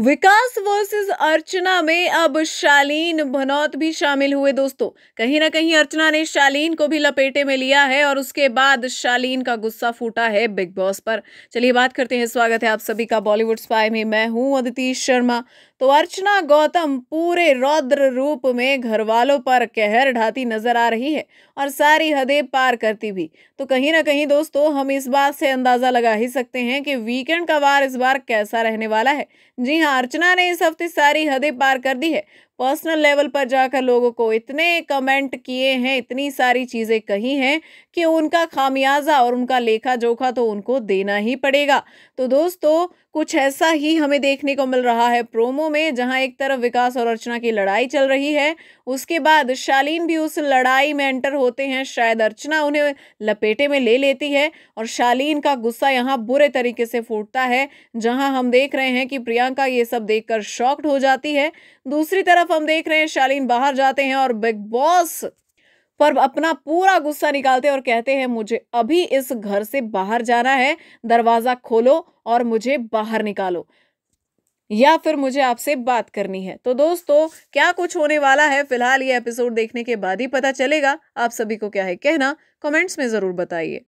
विकास versus अर्चना में अब शालीन भनौत भी शामिल हुए दोस्तों कहीं ना कहीं अर्चना ने शालीन को भी लपेटे में लिया है और उसके बाद शालीन का गुस्सा फूटा है बिग बॉस पर चलिए बात करते हैं स्वागत है आप सभी का बॉलीवुड स्पाई में मैं हूं अदिति शर्मा तो अर्चना गौतम पूरे रौद्र रूप में घर वालों पर कहर ढाती नजर आ रही है और सारी हदें पार करती भी तो कहीं ना कहीं दोस्तों हम इस बात से अंदाजा लगा ही सकते हैं कि वीकेंड का वार इस बार कैसा रहने वाला है जी हाँ अर्चना ने इस हफ्ते सारी हदें पार कर दी है पर्सनल लेवल पर जाकर लोगों को इतने कमेंट किए हैं इतनी सारी चीज़ें कही हैं कि उनका खामियाजा और उनका लेखा जोखा तो उनको देना ही पड़ेगा तो दोस्तों कुछ ऐसा ही हमें देखने को मिल रहा है प्रोमो में जहां एक तरफ विकास और अर्चना की लड़ाई चल रही है उसके बाद शालीन भी उस लड़ाई में एंटर होते हैं शायद अर्चना उन्हें लपेटे में ले लेती है और शालीन का गुस्सा यहाँ बुरे तरीके से फूटता है जहाँ हम देख रहे हैं कि प्रियंका ये सब देखकर शॉक्ड हो जाती है दूसरी तरफ तरफ हम देख रहे हैं शालीन बाहर जाते हैं और बिग बॉस पर अपना पूरा गुस्सा निकालते और कहते हैं मुझे अभी इस घर से बाहर जाना है दरवाज़ा खोलो और मुझे बाहर निकालो या फिर मुझे आपसे बात करनी है तो दोस्तों क्या कुछ होने वाला है फिलहाल ये एपिसोड देखने के बाद ही पता चलेगा आप सभी को क्या है कहना कमेंट्स में ज़रूर बताइए